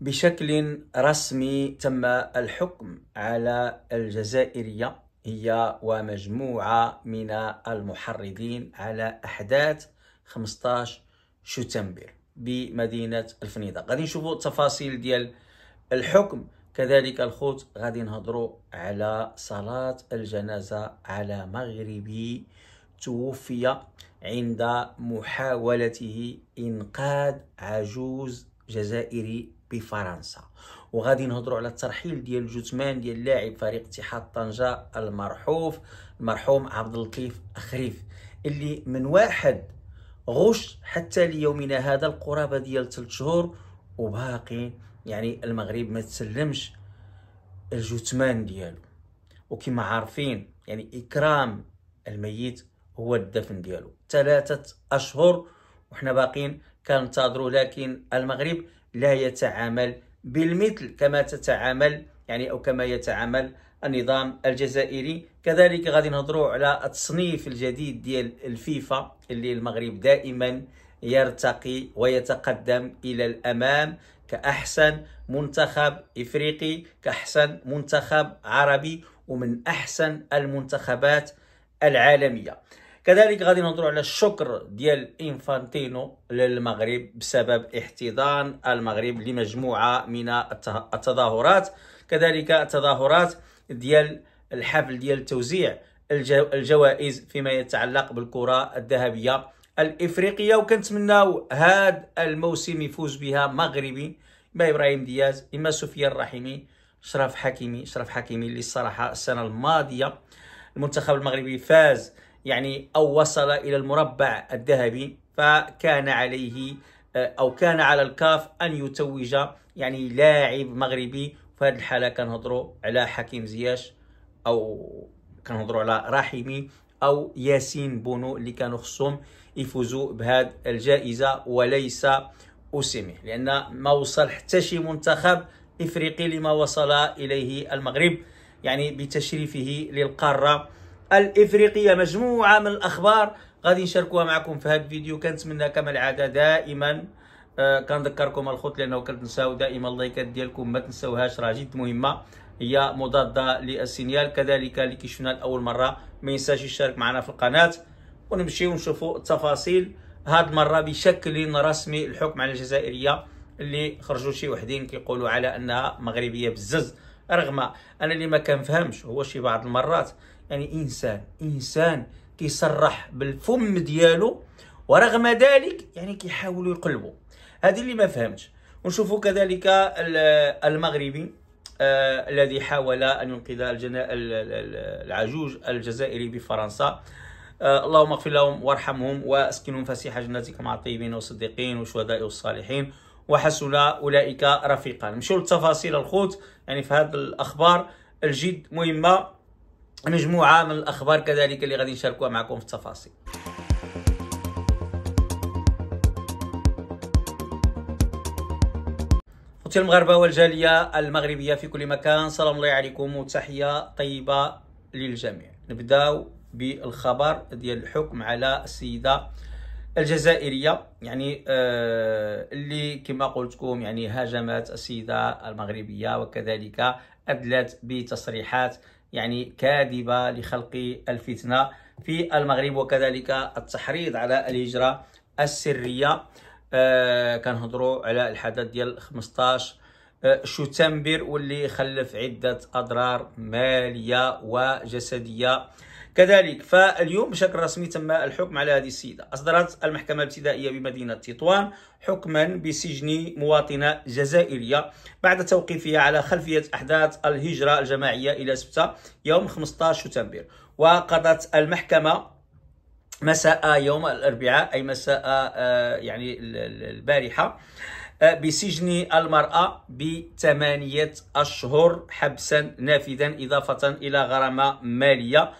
بشكل رسمي تم الحكم على الجزائرية هي ومجموعة من المحرضين على أحداث 15 شتنبر بمدينة الفنيدة غادي نشوفوا التفاصيل ديال الحكم كذلك الخوت غادي نهضروا على صلاة الجنازة على مغربي توفي عند محاولته إنقاذ عجوز جزائري بفرنسا وغادي نهضروا على الترحيل ديال جثمان ديال لاعب فريق اتحاد طنجة المرحوف المرحوم عبد اللطيف خريف اللي من واحد غش حتى ليومنا هذا القرابة ديال 3 شهور وباقي يعني المغرب ما تسلمش الجثمان ديالو وكما عارفين يعني إكرام الميت هو الدفن ديالو ثلاثة أشهر وحنا باقيين كنتظروا لكن المغرب لا يتعامل بالمثل كما تتعامل يعني او كما يتعامل النظام الجزائري كذلك غادي نهضروا على التصنيف الجديد ديال الفيفا اللي المغرب دائما يرتقي ويتقدم الى الامام كاحسن منتخب افريقي كاحسن منتخب عربي ومن احسن المنتخبات العالميه كذلك غادي نهضروا على الشكر ديال انفانتينو للمغرب بسبب احتضان المغرب لمجموعه من التظاهرات كذلك التظاهرات ديال الحفل ديال توزيع الجوائز فيما يتعلق بالكره الذهبيه الافريقيه وكنتمناو هذا الموسم يفوز بها مغربي اما ابراهيم دياز اما سفيان الرحيمي شرف حكيمي شرف حكيمي اللي الصراحه السنه الماضيه المنتخب المغربي فاز يعني أو وصل إلى المربع الذهبي فكان عليه آه، أو كان على الكاف أن يتوج يعني لاعب مغربي في هذه الحالة كنهضروا على حكيم زياش أو كنهضروا على رحيمي أو ياسين بونو اللي كانوا خصهم يفوزوا بهذه الجائزة وليس أسمي لأن ما وصل حتى شي منتخب إفريقي لما وصل إليه المغرب يعني بتشريفه للقارة الافريقيه مجموعه من الاخبار غادي نشاركوها معكم في هذا الفيديو كنتمنى كما العاده دائما آه كنذكركم الخط لانه كتنساو دائما اللايكات ديالكم ما تنساوهاش راه جد مهمه هي مضاده للسينيال كذلك اللي كيشفنا لاول مره ما ينساش يشارك معنا في القناه ونمشيو نشوفوا التفاصيل هاد المره بشكل رسمي الحكم على الجزائريه اللي خرجوا شي وحدين كيقولوا على انها مغربيه بزز رغم انا اللي ما كنفهمش هو شي بعض المرات يعني انسان انسان كيصرح بالفم ديالو ورغم ذلك يعني كيحاولوا يقلبوا هذه اللي ما فهمتش ونشوفوا كذلك المغربي آه الذي حاول ان ينقذ الجنا... العجوز الجزائري بفرنسا آه اللهم اغفر لهم وارحمهم واسكنهم فسيح جناتك مع الطيبين والصديقين والشهداء والصالحين وحسن اولئك رفيقا نمشيو للتفاصيل الخوت يعني في هذه الاخبار الجد مهمه مجموعه من الاخبار كذلك اللي غادي نشاركوها معكم في التفاصيل خوتي المغاربه والجاليه المغربيه في كل مكان سلام الله عليكم وتحيه طيبه للجميع نبداو بالخبر ديال الحكم على السيده الجزائريه يعني آه اللي كما قلت لكم يعني هاجمت السيده المغربيه وكذلك ادلت بتصريحات يعني كاذبة لخلق الفتنة في المغرب وكذلك التحريض على الهجرة السرية آه كنهضروا على الحدث ديال 15 آه شتنبر واللي خلف عدة أضرار مالية وجسدية كذلك فاليوم بشكل رسمي تم الحكم على هذه السيدة أصدرت المحكمة الابتدائية بمدينة تطوان حكما بسجن مواطنة جزائرية بعد توقيفها على خلفية أحداث الهجرة الجماعية إلى سبتة يوم 15 شتنبر وقضت المحكمة مساء يوم الاربعاء اي مساء آه، يعني البارحه آه، بسجن المراه بثمانيه اشهر حبسا نافذا اضافه الى غرامه ماليه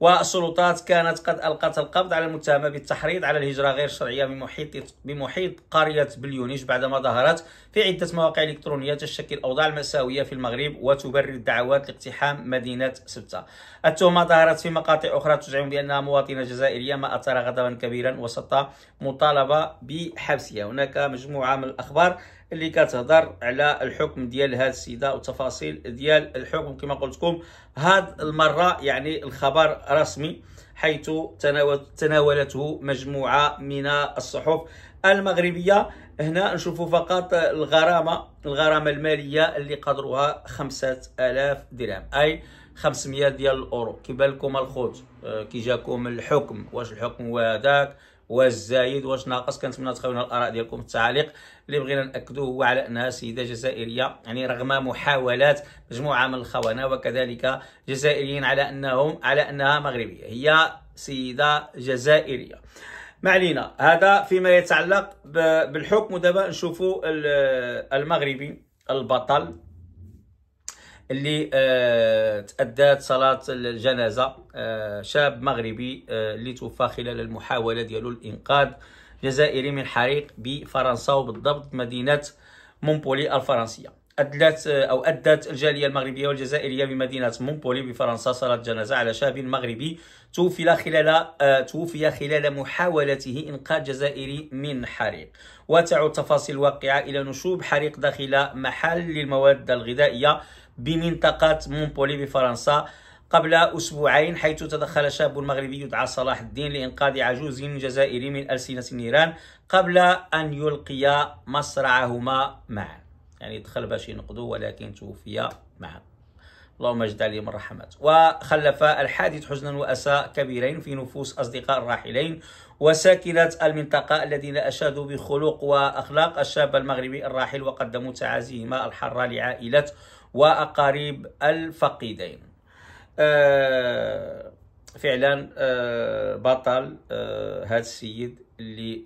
والسلطات كانت قد ألقت القبض على المتهمة بالتحريض على الهجرة غير الشرعية بمحيط بمحيط قرية بليونيش بعدما ظهرت في عدة مواقع إلكترونية تشكل أوضاع الماساويه في المغرب وتبرر الدعوات لاقتحام مدينة سبتة التهمة ظهرت في مقاطع أخرى تزعم بأنها مواطنة جزائرية ما أثار غضبا كبيرا وسط مطالبة بحبسها هناك مجموعة من الأخبار اللي كتهضر على الحكم ديال هذه السيده وتفاصيل ديال الحكم كما قلت لكم هاد المره يعني الخبر رسمي حيث تناولته مجموعه من الصحف المغربيه هنا نشوفوا فقط الغرامه الغرامه الماليه اللي قدرها 5000 درهم اي 500 ديال الاورو كيبان لكم الخوت آه، كي جاكم الحكم واش الحكم هو هذاك واش زايد واش ناقص كنتمنى تخاونا الاراء ديالكم في التعليق اللي بغينا ناكدوه هو على انها سيده جزائريه يعني رغم محاولات مجموعه من الخونه وكذلك جزائريين على انهم على انها مغربيه هي سيده جزائريه ما علينا هذا فيما يتعلق بالحكم ودابا نشوفوا المغربي البطل اللي آه، تأدات صلاة الجنازة آه، شاب مغربي آه، اللي توفى خلال المحاولة ديالو الإنقاذ جزائري من حريق بفرنسا وبالضبط مدينة مونبولي الفرنسية أدلت أو أدت الجالية المغربية والجزائرية بمدينة مونبولي بفرنسا صلاة جنازة على شاب مغربي توفي خلال توفي خلال محاولته إنقاذ جزائري من حريق وتعود تفاصيل الواقعة إلى نشوب حريق داخل محل للمواد الغذائية بمنطقة مونبولي بفرنسا قبل أسبوعين حيث تدخل شاب مغربي يدعى صلاح الدين لإنقاذ عجوز جزائري من ألسنة النيران قبل أن يلقي مصرعهما معا يعني دخل باش ينقضوا ولكن توفي معا اللهم اجد عليهم من وخلف الحادث حزنا وأسى كبيرين في نفوس أصدقاء الراحلين وساكنة المنطقة الذين أشادوا بخلق وأخلاق الشاب المغربي الراحل وقدموا تعازيهما الحرة لعائلة وأقارب الفقيدين آه، فعلا آه، بطل آه، هذا السيد اللي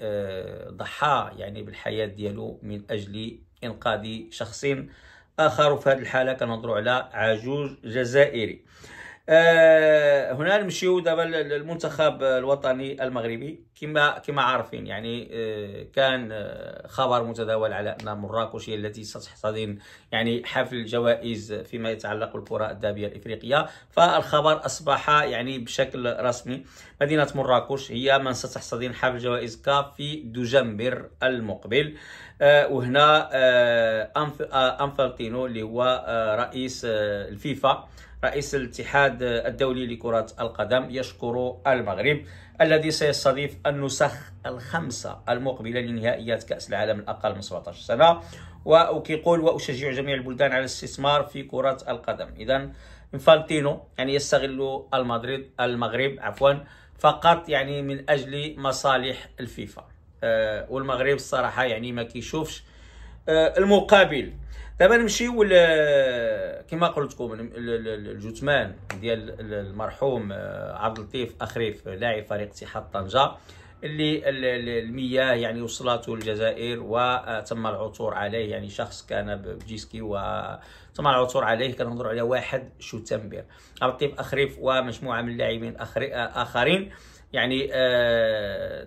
ضحى يعني بالحياة ديالو من أجل إنقاذ شخص آخر وفي هذه الحالة كنهضرو على عجوز جزائري آه، هنا نمشيو دابا للمنتخب الوطني المغربي كما كما عارفين يعني آه، كان آه، خبر متداول على ان مراكش هي التي ستحتضن يعني حفل الجوائز فيما يتعلق بالكره الذهبيه الافريقيه فالخبر اصبح يعني بشكل رسمي مدينه مراكش هي من ستحتضن حفل جوائز كاف في دجنبر المقبل وهنا انفلتينو اللي هو رئيس الفيفا رئيس الاتحاد الدولي لكرة القدم يشكر المغرب الذي سيستضيف النسخ الخمسة المقبلة لنهائيات كأس العالم الأقل من 17 سنة وكيقول وأشجع جميع البلدان على الاستثمار في كرة القدم إذا انفانتينو يعني يستغل المدريد المغرب عفوا فقط يعني من أجل مصالح الفيفا آه، والمغرب الصراحة يعني ما كيشوفش آه، المقابل دابا نمشيو كما قلت لكم الجثمان ديال المرحوم آه، عبد اللطيف اخريف آه، لاعب فريق اتحاد طنجه اللي المياه يعني وصلته الجزائر وتم آه، العثور عليه يعني شخص كان بجيسكي وتم العثور عليه كنهضروا على واحد شوتمبير عبد اللطيف اخريف ومجموعه من اللاعبين اخرين يعني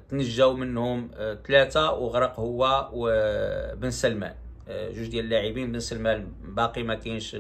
تنجوا منهم ثلاثه وغرق هو وبن سلمان جوج ديال اللاعبين بن سلمان باقي ما كاينش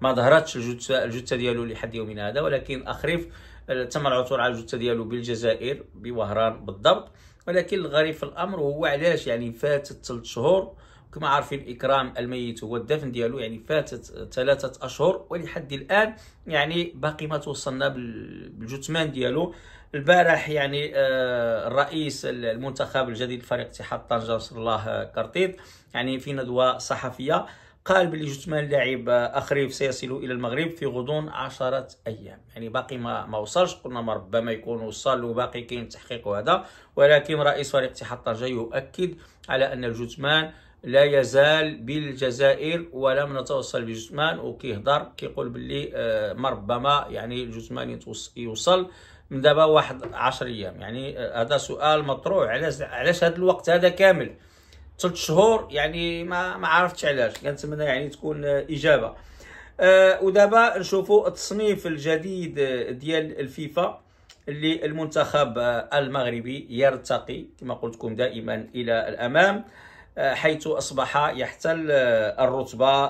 ما ظهرتش الجثه الجثه ديالو لحد يومنا هذا ولكن اخريف آه، تم العثور على الجثه ديالو بالجزائر بوهران بالضبط ولكن الغريب في الامر هو علاش يعني فاتت ثلاث شهور كما عارفين اكرام الميت هو الدفن ديالو يعني فاتت ثلاثه اشهر ولحد الان يعني باقي ما توصلنا بالجثمان ديالو البارح يعني آه، الرئيس المنتخب الجديد لفريق اتحاد طنجة نصر الله آه، كرطيط يعني في ندوة صحفية قال بلي جثمان لاعب آه، اخريف سيصل الى المغرب في غضون عشرة ايام يعني باقي ما ما وصلش قلنا ما ربما يكون وصل وباقي كاين تحقيق هذا ولكن رئيس فريق اتحاد طنجة يؤكد على ان الجثمان لا يزال بالجزائر ولم نتوصل بالجثمان وكيهضر كيقول باللي ما ربما يعني الجثمان يوصل من دابا واحد 10 ايام يعني آه، هذا سؤال مطروح علاش علاش هذا الوقت هذا كامل ثلاث شهور يعني ما ما عرفتش علاش كنتمنى يعني تكون آه، اجابه أه ودابا نشوفوا التصنيف الجديد آه، ديال الفيفا اللي المنتخب المغربي يرتقي كما قلت لكم دائما الى الامام حيث اصبح يحتل الرتبه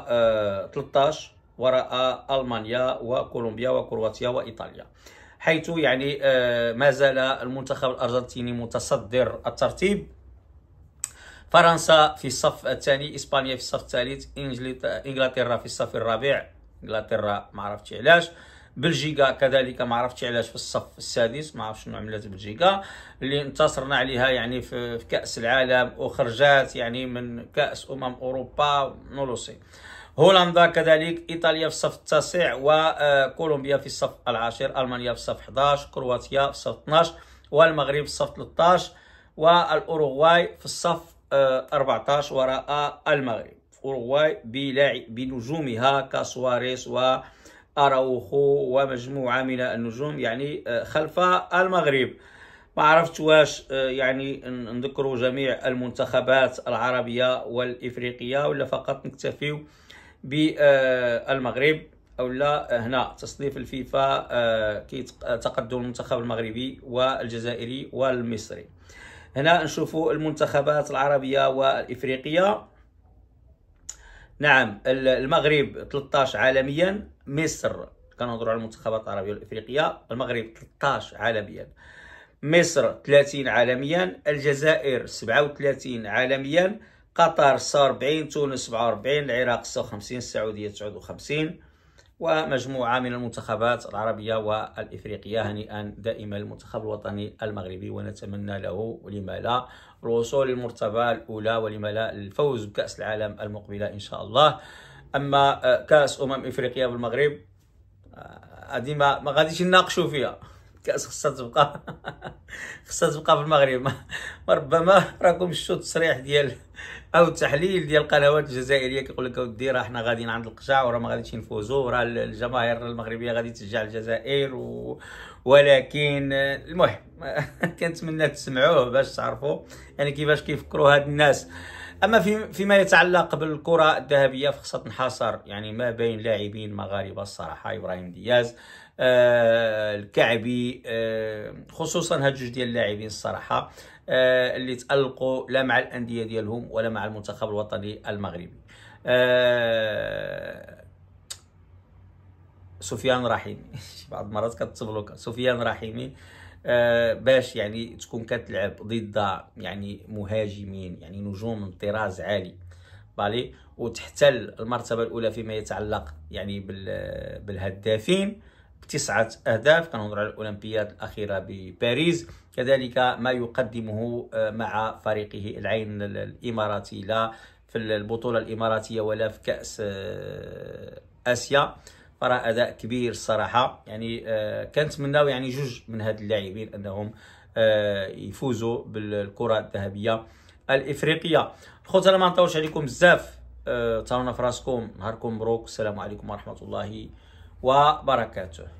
13 وراء المانيا وكولومبيا وكرواتيا وايطاليا حيث يعني آه، ما زال المنتخب الارجنتيني متصدر الترتيب فرنسا في الصف الثاني اسبانيا في الصف الثالث انجلترا في الصف الرابع انجلترا ما عرفتش علاش بلجيكا كذلك ما عرفتش علاش في الصف السادس ما عرفتش شنو عملت بلجيكا اللي انتصرنا عليها يعني في, في كاس العالم وخرجات يعني من كاس امم اوروبا نولوسي هولندا كذلك ايطاليا في الصف التاسع وكولومبيا آه، في الصف العاشر المانيا في الصف 11 كرواتيا في الصف 12 والمغرب في الصف 13 والاوروغواي في الصف 14 آه، وراء المغرب اوروغواي بنجومها كسواريس و اراوخو ومجموعه من النجوم يعني آه، خلف المغرب ما عرفت واش آه، يعني نذكروا جميع المنتخبات العربيه والافريقيه ولا فقط نكتفيو بالمغرب آه، او لا هنا تصنيف الفيفا كيتقدم المنتخب المغربي والجزائري والمصري هنا نشوفوا المنتخبات العربيه والافريقيه نعم المغرب 13 عالميا مصر كنهضروا على المنتخبات العربيه والافريقيه المغرب 13 عالميا مصر 30 عالميا الجزائر 37 عالميا قطر 46 تونس 47 العراق 56 السعوديه 59 ومجموعة من المنتخبات العربية والإفريقية هنيئا دائما المنتخب الوطني المغربي ونتمنى له لما لا الوصول للمرتبة الأولى ولما لا الفوز بكأس العالم المقبلة إن شاء الله أما آه، كأس أمم إفريقيا بالمغرب هذه آه، ما غاديش نناقشوا فيها كاس خصها تبقى خصها تبقى في المغرب ربما راكم شفتوا التصريح ديال او التحليل ديال القنوات الجزائريه كيقول لك اودي راه حنا غاديين عند القشاع وراه ما غاديش نفوزوا وراه الجماهير المغربيه غادي تشجع الجزائر و... ولكن المهم كنتمنى تسمعوه باش تعرفوا يعني كيفاش كيفكروا هاد الناس اما في فيما يتعلق بالكره الذهبيه فخصها تنحصر يعني ما بين لاعبين مغاربه الصراحه ابراهيم دياز آه، الكعبي آه، خصوصا هاد جوج ديال اللاعبين الصراحه آه، اللي تالقوا لا مع الانديه ديالهم ولا مع المنتخب الوطني المغربي سفيان رحيمي بعض المرات كتصبلوك سفيان رحيمي آه باش يعني تكون كتلعب ضد يعني مهاجمين يعني نجوم من طراز عالي بالي وتحتل المرتبه الاولى فيما يتعلق يعني بالهدافين تسعة أهداف كنهضر على الأولمبياد الأخيرة بباريس كذلك ما يقدمه آه، مع فريقه العين الإماراتي لا في البطولة الإماراتية ولا في كأس آه، آسيا فرأى أداء كبير الصراحة يعني آه، كنتمناو يعني جوج من هاد اللاعبين أنهم يفوزوا بالكرة الذهبية الإفريقية الخوت أنا ما نطولش عليكم بزاف تهلاونا في راسكم نهاركم مبروك السلام عليكم ورحمة الله وبركاته